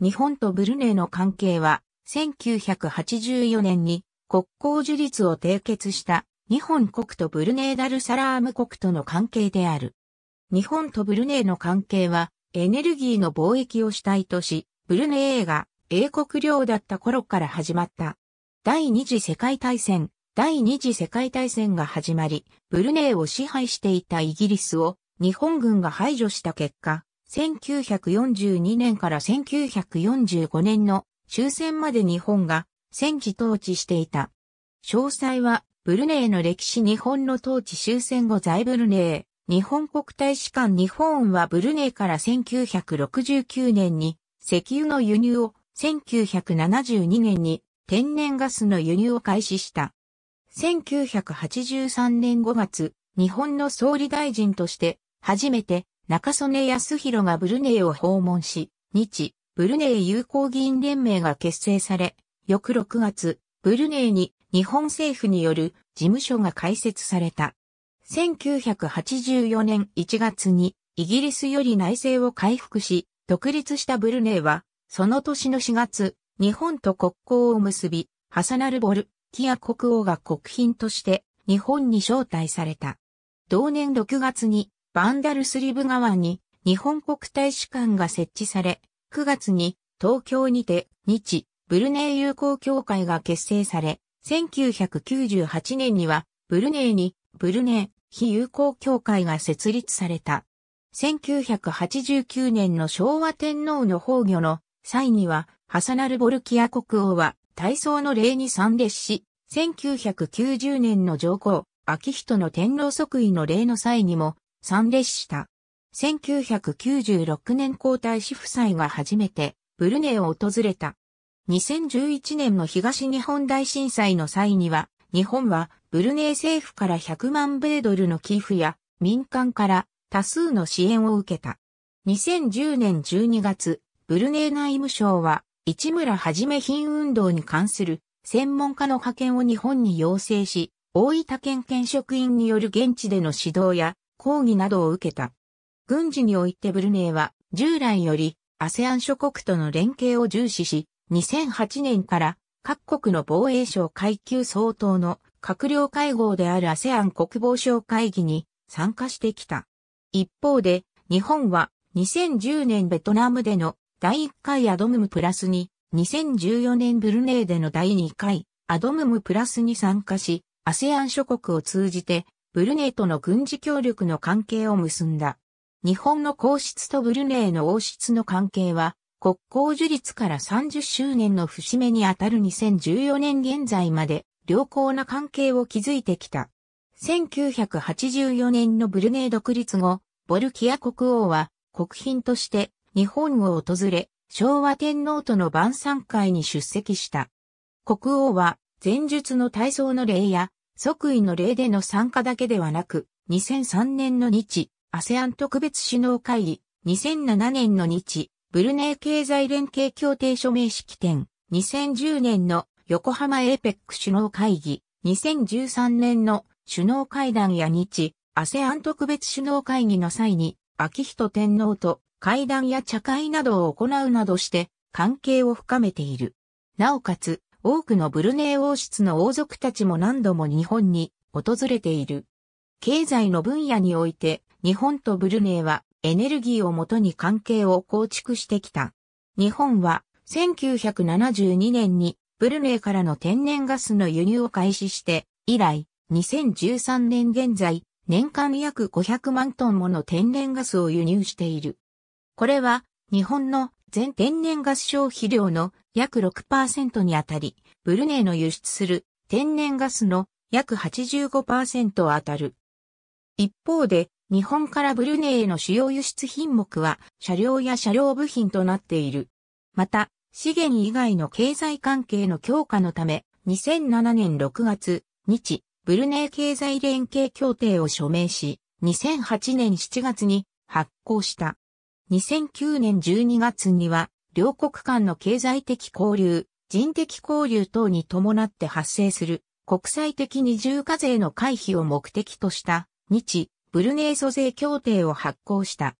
日本とブルネイの関係は、1984年に国交樹立を締結した日本国とブルネイダルサラーム国との関係である。日本とブルネイの関係はエネルギーの貿易を主体とし、ブルネイが英国領だった頃から始まった。第二次世界大戦、第二次世界大戦が始まり、ブルネイを支配していたイギリスを日本軍が排除した結果、1942年から1945年の終戦まで日本が戦地統治していた。詳細はブルネイの歴史日本の統治終戦後在ブルネイ、日本国大使館日本はブルネイから1969年に石油の輸入を1972年に天然ガスの輸入を開始した。1983年5月、日本の総理大臣として初めて中曽根康弘がブルネイを訪問し、日、ブルネイ友好議員連盟が結成され、翌6月、ブルネイに日本政府による事務所が開設された。1984年1月にイギリスより内政を回復し、独立したブルネイは、その年の4月、日本と国交を結び、ハサナルボル、キア国王が国賓として日本に招待された。同年6月にバンダルスリブ川に日本国大使館が設置され、9月に東京にて日ブルネイ友好協会が結成され、1998年にはブルネイにブルネイ非友好協会が設立された。1989年の昭和天皇の崩御の際には、ハサナルボルキア国王は体操の礼に参列し、1990年の上皇、秋人の天皇即位の礼の際にも、参列した。1996年皇太子夫妻が初めてブルネーを訪れた。2011年の東日本大震災の際には、日本はブルネー政府から100万米ドルの寄付や民間から多数の支援を受けた。2010年12月、ブルネー内務省は市村はじめ品運動に関する専門家の派遣を日本に要請し、大分県県職員による現地での指導や抗議などを受けた。軍事においてブルネイは従来よりアセアン諸国との連携を重視し、2008年から各国の防衛省階級相当の閣僚会合であるアセアン国防省会議に参加してきた。一方で日本は2010年ベトナムでの第1回アドムムプラスに2014年ブルネイでの第2回アドムムプラスに参加し、アセアン諸国を通じてブルネイとの軍事協力の関係を結んだ。日本の皇室とブルネイの王室の関係は、国交樹立から30周年の節目にあたる2014年現在まで良好な関係を築いてきた。1984年のブルネイ独立後、ボルキア国王は国賓として日本を訪れ、昭和天皇との晩餐会に出席した。国王は前述の体操の礼や即位の礼での参加だけではなく、2003年の日、ASEAN 特別首脳会議、2007年の日、ブルネイ経済連携協定署名式典、2010年の横浜 APEC 首脳会議、2013年の首脳会談や日、ASEAN 特別首脳会議の際に、秋人天皇と会談や茶会などを行うなどして関係を深めている。なおかつ、多くのブルネイ王室の王族たちも何度も日本に訪れている。経済の分野において、日本とブルネイはエネルギーをもとに関係を構築してきた。日本は1972年にブルネイからの天然ガスの輸入を開始して、以来2013年現在、年間約500万トンもの天然ガスを輸入している。これは日本の全天然ガス消費量の約6%にあたり、ブルネイの輸出する天然ガスの約85%あたる。一方で、日本からブルネイへの主要輸出品目は車両や車両部品となっている。また、資源以外の経済関係の強化のため、2007年6月、日、ブルネイ経済連携協定を署名し、2008年7月に発行した。2009年12月には、両国間の経済的交流、人的交流等に伴って発生する国際的二重課税の回避を目的とした日ブルネイ租税協定を発行した。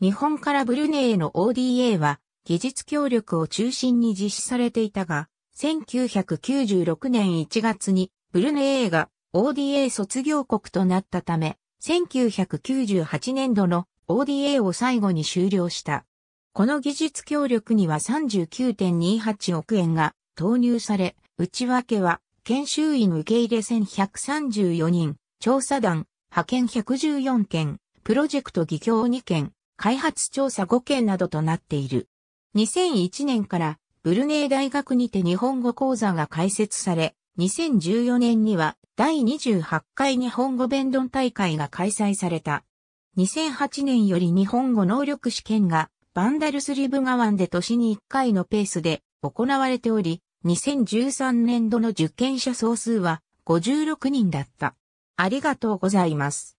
日本からブルネイへの ODA は技術協力を中心に実施されていたが、1996年1月にブルネイが ODA 卒業国となったため、1998年度の ODA を最後に終了した。この技術協力には39.28億円が投入され、内訳は研修医の受け入れ1134人、調査団、派遣114件、プロジェクト技協2件、開発調査5件などとなっている。2001年からブルネイ大学にて日本語講座が開設され、2014年には第28回日本語弁論大会が開催された。2008年より日本語能力試験がバンダルスリブガンで年に1回のペースで行われており、2013年度の受験者総数は56人だった。ありがとうございます。